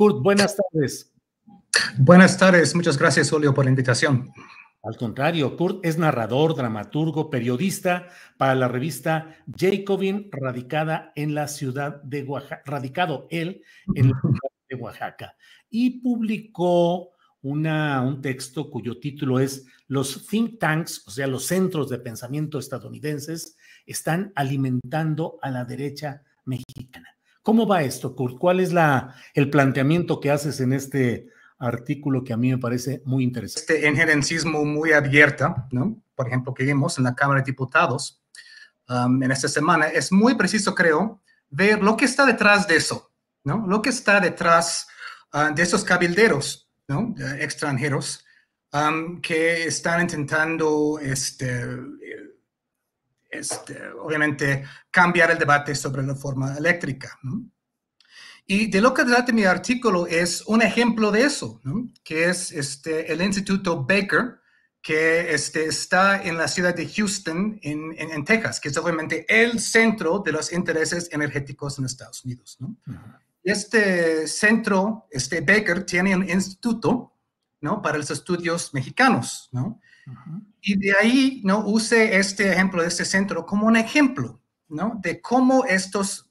Kurt, buenas tardes. Buenas tardes, muchas gracias, Julio, por la invitación. Al contrario, Kurt es narrador, dramaturgo, periodista para la revista Jacobin, radicada en la ciudad de Oaxaca, radicado él en la ciudad de Oaxaca, y publicó una, un texto cuyo título es Los think tanks, o sea, los centros de pensamiento estadounidenses, están alimentando a la derecha mexicana. ¿Cómo va esto, Kurt? ¿Cuál es la, el planteamiento que haces en este artículo que a mí me parece muy interesante? Este injerencismo muy abierta, ¿no? por ejemplo, que vimos en la Cámara de Diputados um, en esta semana, es muy preciso, creo, ver lo que está detrás de eso, ¿no? lo que está detrás ah, de esos cabilderos ¿no? extranjeros um, que están intentando este, eh, este, obviamente, cambiar el debate sobre la forma eléctrica. Y de lo que trata mi artículo es un ejemplo de eso, que es este, el Instituto Baker, que este, está en la ciudad de Houston, en, Texas, que es obviamente el centro de los intereses energéticos en Estados Unidos. Este centro, este Baker, tiene un instituto para los estudios mexicanos. Y de ahí, ¿no? Use este ejemplo de este centro como un ejemplo, ¿no? De cómo estos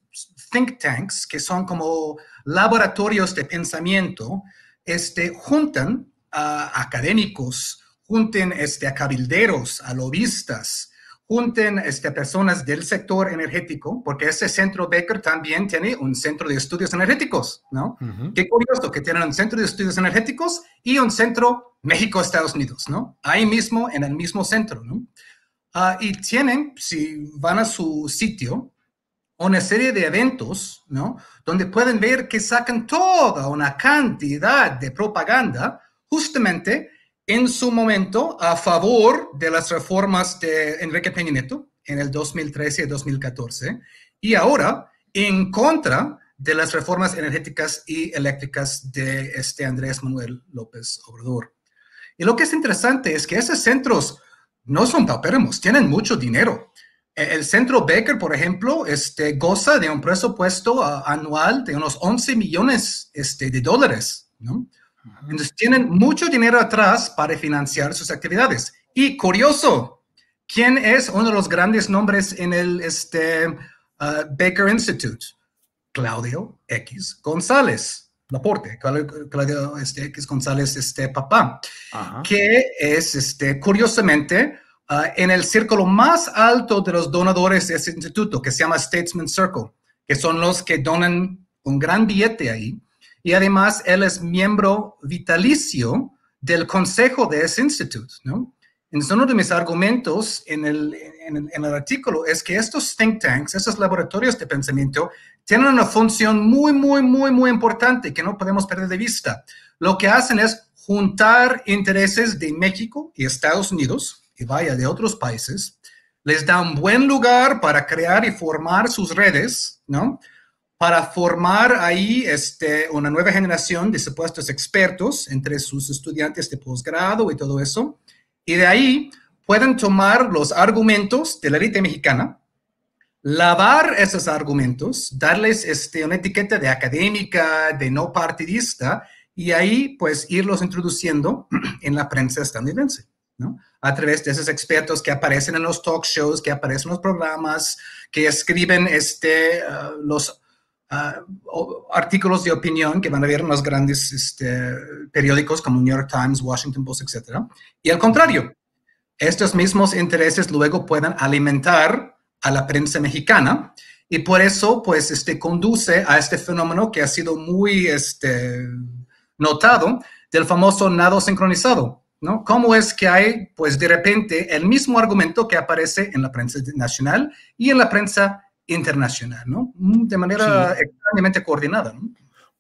think tanks, que son como laboratorios de pensamiento, este, juntan a académicos, junten este, a cabilderos, a lobistas, junten este, personas del sector energético, porque ese centro Baker también tiene un centro de estudios energéticos, ¿no? Qué curioso que tienen un centro de estudios energéticos y un centro México-Estados Unidos, ¿no? Ahí mismo, en el mismo centro, ¿no? Ah, y tienen, si van a su sitio, una serie de eventos, ¿no? Donde pueden ver que sacan toda una cantidad de propaganda justamente en su momento a favor de las reformas de Enrique Peña Nieto en el 2013 y 2014 y ahora en contra de las reformas energéticas y eléctricas de este Andrés Manuel López Obrador. Y lo que es interesante es que esos centros no son papermos, tienen mucho dinero. E-, el centro Baker, por ejemplo, este, goza de un presupuesto anual de unos 11 millones este, de dólares. ¿no? Entonces tienen mucho dinero atrás para financiar sus actividades. Y curioso, ¿quién es uno de los grandes nombres en el este, ah, Baker Institute? Claudio X González, Laporte, Claudio este, X González, este papá, que es, este, curiosamente, ah, en el círculo más alto de los donadores de ese instituto, que se llama Statesman Circle, que son los que donan un gran billete ahí y además él es miembro vitalicio del consejo de ese instituto, ¿no? Entonces, uno de mis argumentos en el, el, artículo es que estos think tanks, estos laboratorios de pensamiento, tienen una función muy, muy, muy, muy importante que no podemos perder de vista. Lo que hacen es juntar intereses de México y Estados Unidos, y vaya, de otros países, les da un buen lugar para crear y formar sus redes, ¿no? para formar ahí este, una nueva generación de supuestos expertos entre sus estudiantes de posgrado y todo eso. Y de ahí pueden tomar los argumentos de la élite mexicana, lavar esos argumentos, darles este, una etiqueta de académica, de no partidista, y ahí pues irlos introduciendo en la prensa estadounidense, ¿no? A través de esos expertos que aparecen en los talk shows, que aparecen en los programas, que escriben este, ah, los Ah, artículos de opinión que van a ver en los grandes este, periódicos como New York Times, Washington Post, etc. Y al contrario, estos mismos intereses luego puedan alimentar a la prensa mexicana y por eso pues este, conduce a este fenómeno que ha sido muy este, notado del famoso nado sincronizado. ¿no? ¿Cómo es que hay, pues de repente, el mismo argumento que aparece en la prensa nacional y en la prensa internacional, ¿no? Mm, de manera extraordinariamente coordinada, ¿no?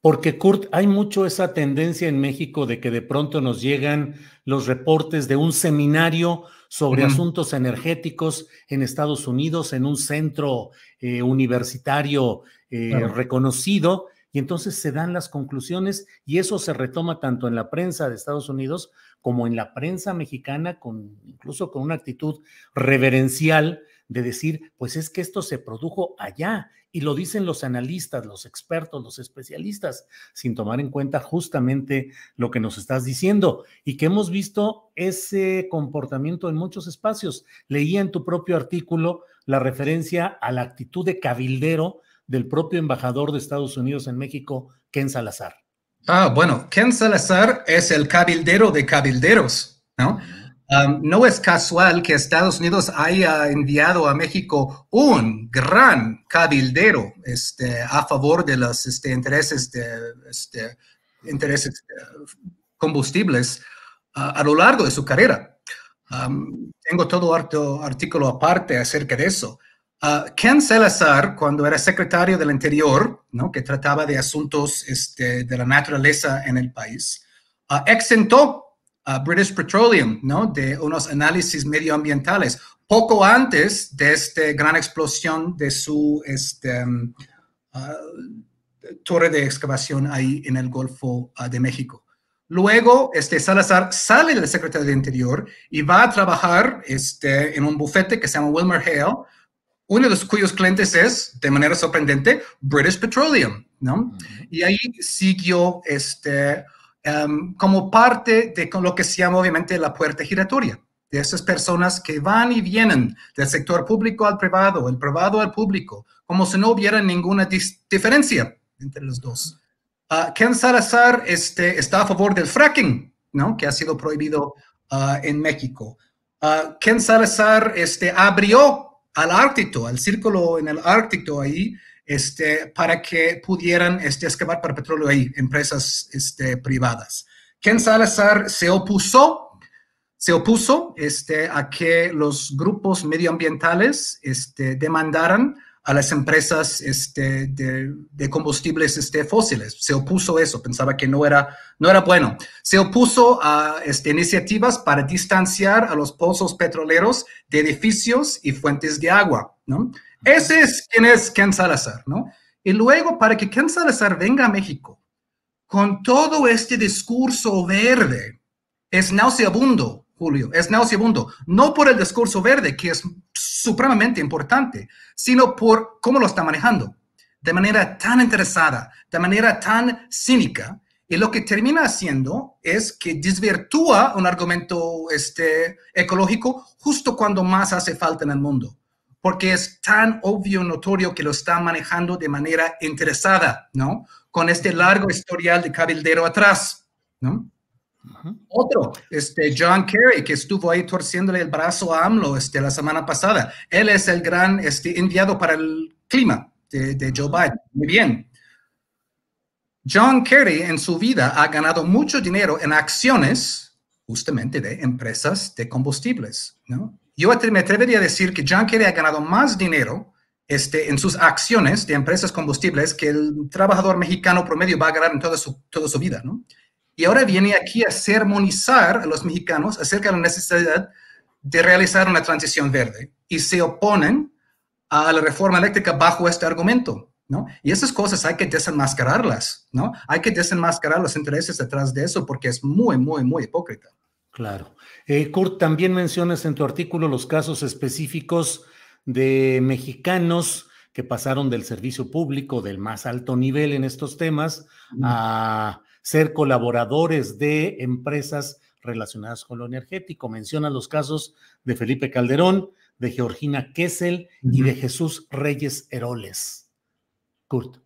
Porque, Kurt, hay mucho esa tendencia en México de que de pronto nos llegan los reportes de un seminario sobre asuntos energéticos en Estados Unidos, en un centro eh, universitario eh, reconocido, y entonces se dan las conclusiones y eso se retoma tanto en la prensa de Estados Unidos como en la prensa mexicana, con, incluso con una actitud reverencial de decir, pues es que esto se produjo allá y lo dicen los analistas, los expertos, los especialistas, sin tomar en cuenta justamente lo que nos estás diciendo y que hemos visto ese comportamiento en muchos espacios. Leía en tu propio artículo la referencia a la actitud de cabildero del propio embajador de Estados Unidos en México, Ken Salazar. Ah, bueno, Ken Salazar es el cabildero de cabilderos, ¿no? no es casual que Estados Unidos haya enviado a México un gran cabildero este, a favor de los este, intereses de este, intereses eh, combustibles a lo largo de su carrera. tengo todo harto artículo aparte acerca de eso. Ah, Ken Salazar, cuando era secretario del Interior, que trataba de asuntos de la naturaleza en el país, ah, exentó British Petroleum, ¿no? De unos análisis medioambientales, poco antes de esta gran explosión de su este, um, uh, torre de excavación ahí en el Golfo uh, de México. Luego, este Salazar sale del Secretario de Interior y va a trabajar este, en un bufete que se llama Wilmer Hale, uno de los cuyos clientes es, de manera sorprendente, British Petroleum, ¿no? Y ahí siguió este, Em, como parte de lo que se llama obviamente la puerta giratoria, de esas personas que van y vienen del sector público al privado, el privado al público, como si no hubiera ninguna diferencia entre los dos. Ah, Ken Salazar este, está a favor del fracking, ¿no? que ha sido prohibido ah, en México. Ah, Ken Salazar este, abrió al Ártico, al círculo en el Ártico ahí, este, para que pudieran este, excavar para petróleo ahí, empresas este, privadas. Ken Salazar se opuso, se opuso este, a que los grupos medioambientales este, demandaran a las empresas este, de, combustibles este, fósiles. Se opuso a eso, pensaba que no era, no era bueno. Se opuso a este, iniciativas para distanciar a los pozos petroleros de edificios y fuentes de agua. ¿no? Ese es quien es Ken Salazar, ¿no? Y luego, para que Ken Salazar venga a México con todo este discurso verde, es nauseabundo, Julio, es nauseabundo. No por el discurso verde, que es supremamente importante, sino por cómo lo está manejando, de manera tan interesada, de manera tan cínica. Y lo que termina haciendo es que desvirtúa un argumento este, ecológico justo cuando más hace falta en el mundo porque es tan obvio, notorio que lo está manejando de manera interesada, ¿no? Con este largo historial de cabildero atrás, ¿no? Otro, este John Kerry, que estuvo ahí torciéndole el brazo a AMLO este, la semana pasada. Él es el gran este, enviado para el clima de, de Joe Biden. Muy bien. John Kerry en su vida ha ganado mucho dinero en acciones justamente de empresas de combustibles, ¿no? yo me atrevería a decir que John Kerry ha ganado más dinero este, en sus acciones de empresas combustibles que el trabajador mexicano promedio va a ganar en toda su, toda su vida, ¿no? Y ahora viene aquí a sermonizar a los mexicanos acerca de la necesidad de realizar una transición verde y se oponen a la reforma eléctrica bajo este argumento, ¿no? Y esas cosas hay que desenmascararlas, ¿no? Hay que desenmascarar los intereses detrás de eso porque es muy, muy, muy hipócrita. Claro. Eh, Kurt, también mencionas en tu artículo los casos específicos de mexicanos que pasaron del servicio público del más alto nivel en estos temas a ser colaboradores de empresas relacionadas con lo energético. Menciona los casos de Felipe Calderón, de Georgina Kessel y de Jesús Reyes Heroles. Kurt.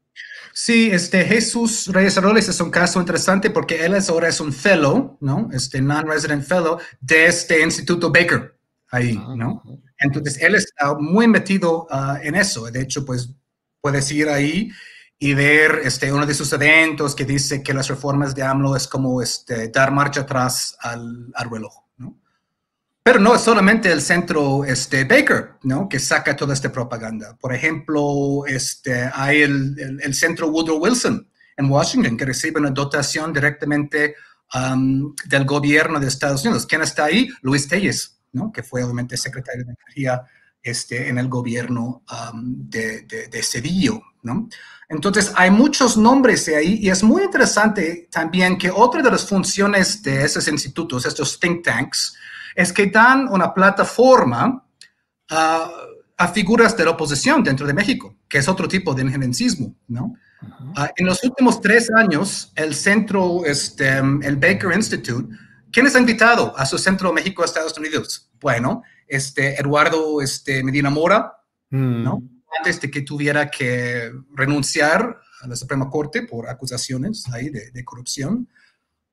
Sí, este, Jesús Reyes Aroles es un caso interesante porque él es, ahora es un fellow, ¿no? Este non-resident fellow de este Instituto Baker, ahí, ah, ¿no? Entonces, él está muy metido ah, en eso. De hecho, pues puedes ir ahí y ver este, uno de sus eventos que dice que las reformas de AMLO es como este, dar marcha atrás al, al reloj. Pero no es solamente el centro este, Baker, ¿no? Que saca toda esta propaganda. Por ejemplo, este, hay el, centro Woodrow Wilson en Washington que recibe una dotación directamente um, del gobierno de Estados Unidos. ¿Quién está ahí? Luis Telles, ¿no? Que fue obviamente secretario de Energía este, en el gobierno um, de, de, de Cedillo, entonces, hay muchos nombres ahí y es muy interesante también que otra de las funciones de esos institutos, estos think tanks, es que dan una plataforma ah, a figuras de la oposición dentro de México, que es otro tipo de injerencismo, ¿no? Ah, en los últimos tres años, el centro, este, el Baker Institute, ¿quiénes han invitado a su centro México-Estados Unidos? Bueno, este, Eduardo este, Medina Mora, mm. ¿no? antes de que tuviera que renunciar a la Suprema Corte por acusaciones ahí de, corrupción.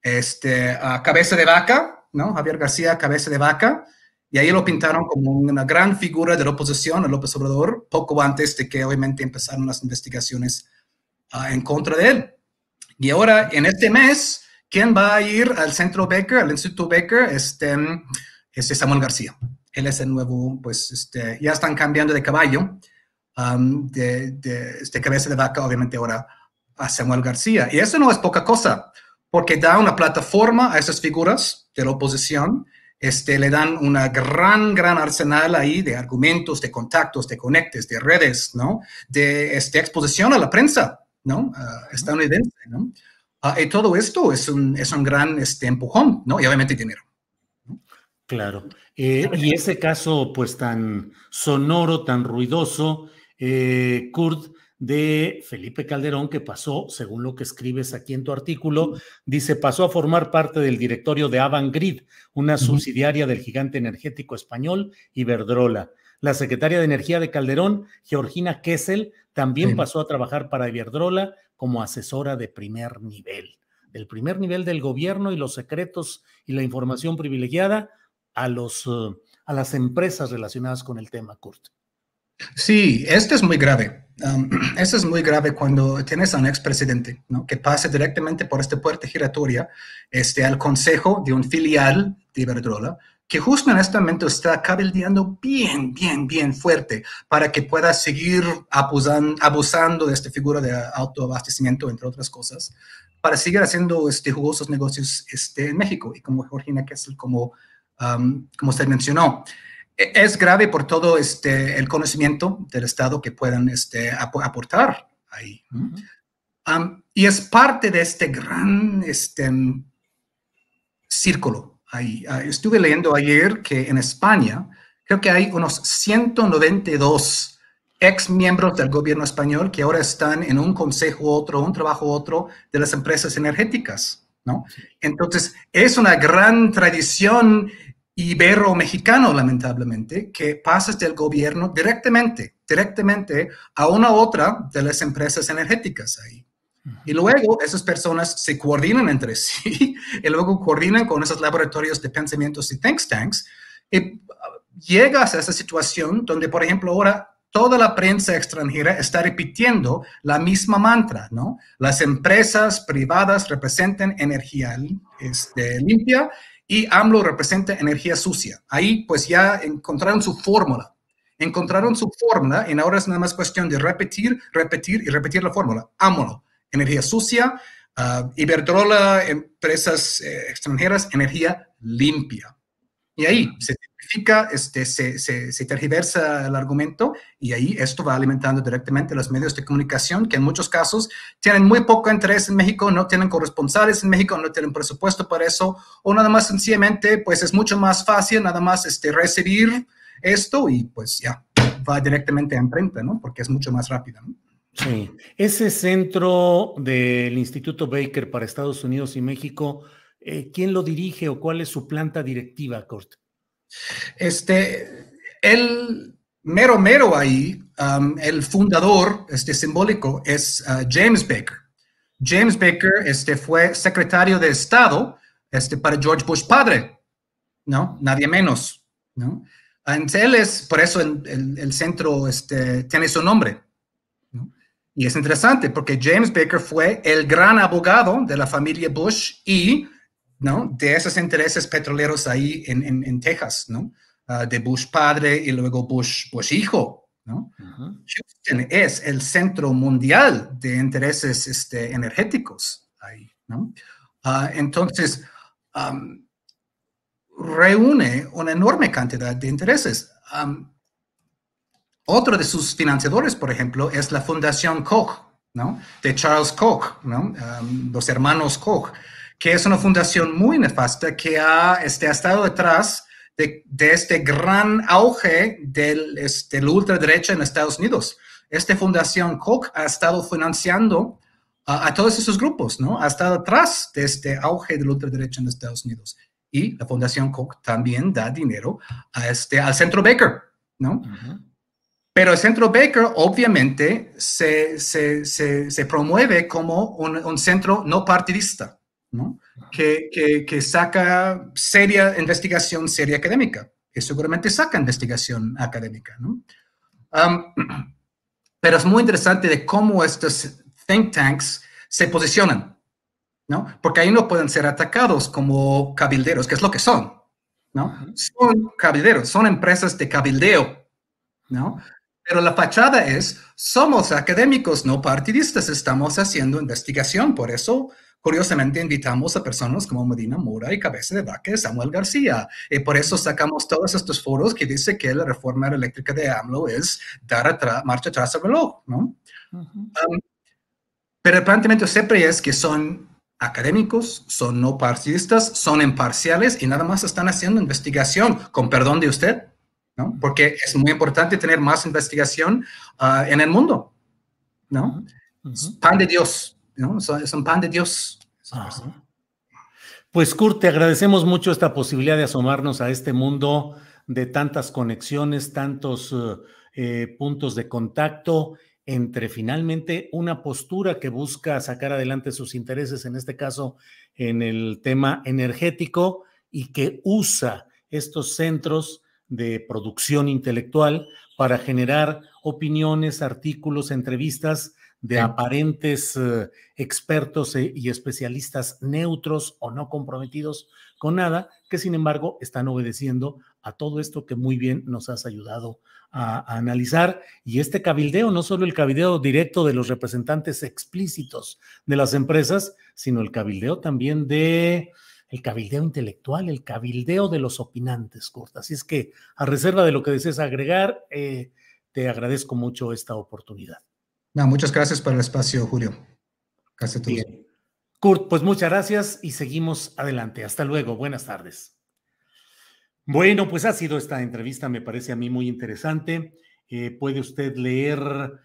Este, a Cabeza de Vaca, ¿no? Javier García, Cabeza de Vaca. Y ahí lo pintaron como una gran figura de la oposición a López Obrador, poco antes de que obviamente empezaron las investigaciones ah, en contra de él. Y ahora, en este mes, ¿quién va a ir al Centro Baker, al Instituto Baker, Este, es este, Samuel García. Él es el nuevo, pues este, ya están cambiando de caballo de, de, este cabeza de vaca, obviamente ahora a Samuel García. Y eso no es poca cosa, porque da una plataforma a esas figuras de la oposición, este, le dan una gran, gran arsenal ahí de argumentos, de contactos, de conectes, de redes, ¿no? De este, exposición a la prensa, ¿no? estadounidense, ¿no? Ah, y todo esto es un, es un gran este, empujón, ¿no? Y obviamente dinero. Claro. Eh, y ese caso, pues tan sonoro, tan ruidoso, eh, Kurt, de Felipe Calderón, que pasó, según lo que escribes aquí en tu artículo, dice, pasó a formar parte del directorio de Avangrid, una subsidiaria del gigante energético español Iberdrola. La secretaria de Energía de Calderón, Georgina Kessel, también pasó a trabajar para Iberdrola como asesora de primer nivel. Del primer nivel del gobierno y los secretos y la información privilegiada a, eh, a las empresas relacionadas con el tema, Kurt. Sí, esto es muy grave. Esto es muy grave cuando tienes a un expresidente ¿no? que pase directamente por esta puerta giratoria este, al consejo de un filial de Iberdrola, que justo en este momento está cabildeando bien, bien, bien fuerte para que pueda seguir abusando, abusando de esta figura de autoabastecimiento, entre otras cosas, para seguir haciendo este, jugosos negocios este, en México y como Georgina Kessel, como, como usted mencionó. E, es grave por todo este, el conocimiento del Estado que puedan este, aportar ahí. y es parte de este gran este, círculo ahí. Ah, estuve leyendo ayer que en España creo que hay unos 192 ex miembros del gobierno español que ahora están en un consejo otro, un trabajo otro de las empresas energéticas. Entonces, es una gran tradición ibero-mexicano, lamentablemente, que pasas del gobierno directamente, directamente a una u otra de las empresas energéticas ahí. Y luego esas personas se coordinan entre sí y luego coordinan con esos laboratorios de pensamientos y think tanks. Y uh, llegas a esa situación donde, por ejemplo, ahora toda la prensa extranjera está repitiendo la misma mantra, ¿no? Las empresas privadas representan energía este, limpia y AMLO representa energía sucia. Ahí pues ya encontraron su fórmula. Encontraron su fórmula y ahora es nada más cuestión de repetir, repetir y repetir la fórmula. AMLO, energía sucia, uh, Iberdrola, empresas eh, extranjeras, energía limpia. Y ahí se este, se, tergiversa el argumento y ahí esto va alimentando directamente los medios de comunicación que en muchos casos tienen muy poco interés en México, no tienen corresponsales en México, no tienen presupuesto para eso o nada más sencillamente pues es mucho más fácil nada más este, recibir esto y pues ya va directamente a imprenta, ¿no? Porque es mucho más rápido, ¿no? Sí, ese centro del Instituto Baker para Estados Unidos y México, eh, ¿quién lo dirige o cuál es su planta directiva, Corte? Este, el mero mero ahí, um, el fundador este, simbólico es uh, James Baker. James Baker este, fue secretario de Estado este, para George Bush padre, ¿no? Nadie menos, ¿no? él es, por eso el, centro este, tiene su nombre. Y es interesante porque James Baker fue el gran abogado de la familia Bush y ¿no? De esos intereses petroleros ahí en, Texas, ¿no? Ah, de Bush padre y luego Bush, hijo, es el centro mundial de intereses este, energéticos ahí, ¿no? Ah, entonces, reúne una enorme cantidad de intereses. otro de sus financiadores, por ejemplo, es la Fundación Koch, ¿no? De Charles Koch, los hermanos Koch que es una fundación muy nefasta que ha, este, ha estado detrás de, este gran auge del, este, de ultraderecha en Estados Unidos. Esta fundación Koch ha estado financiando a, todos esos grupos, ¿no? Ha estado detrás de este auge del la ultraderecha en Estados Unidos. Y la fundación Koch también da dinero a este, al centro Baker, ¿no? Pero el centro Baker obviamente se, promueve como un centro no partidista. Que, saca seria investigación, seria académica, que seguramente saca investigación académica. pero es muy interesante de cómo estos think tanks se posicionan, ¿no? porque ahí no pueden ser atacados como cabilderos, que es lo que son. ¿no? Son cabilderos, son empresas de cabildeo. ¿no? Pero la fachada es, somos académicos no partidistas, estamos haciendo investigación, por eso Curiosamente, invitamos a personas como Medina Mora y Cabeza de Vaca Samuel García. Y eh, por eso sacamos todos estos foros que dice que la reforma eléctrica de AMLO es dar marcha atrás al reloj, ¿no? pero el planteamiento siempre es que son académicos, son no partidistas, son imparciales y nada más están haciendo investigación, con perdón de usted, Porque es muy importante tener más investigación ah, en el mundo, ¿no? Pan de Dios, ¿no? un pan de Dios. pues Kurt, te agradecemos mucho esta posibilidad de asomarnos a este mundo de tantas conexiones, tantos eh, eh, puntos de contacto entre finalmente una postura que busca sacar adelante sus intereses, en este caso en el tema energético, y que usa estos centros de producción intelectual para generar opiniones, artículos, entrevistas de aparentes eh, expertos eh, y especialistas neutros o no comprometidos con nada, que sin embargo están obedeciendo a todo esto que muy bien nos has ayudado a, analizar. Y este cabildeo, no solo el cabildeo directo de los representantes explícitos de las empresas, sino el cabildeo también de el cabildeo intelectual, el cabildeo de los opinantes, Cortas. Así es que, a reserva de lo que desees agregar, eh, te agradezco mucho esta oportunidad muchas gracias por el espacio, Julio. Gracias a Kurt, pues muchas gracias y seguimos adelante. Hasta luego. Buenas tardes. Bueno, pues ha sido esta entrevista, me parece a mí muy interesante. Eh, puede usted leer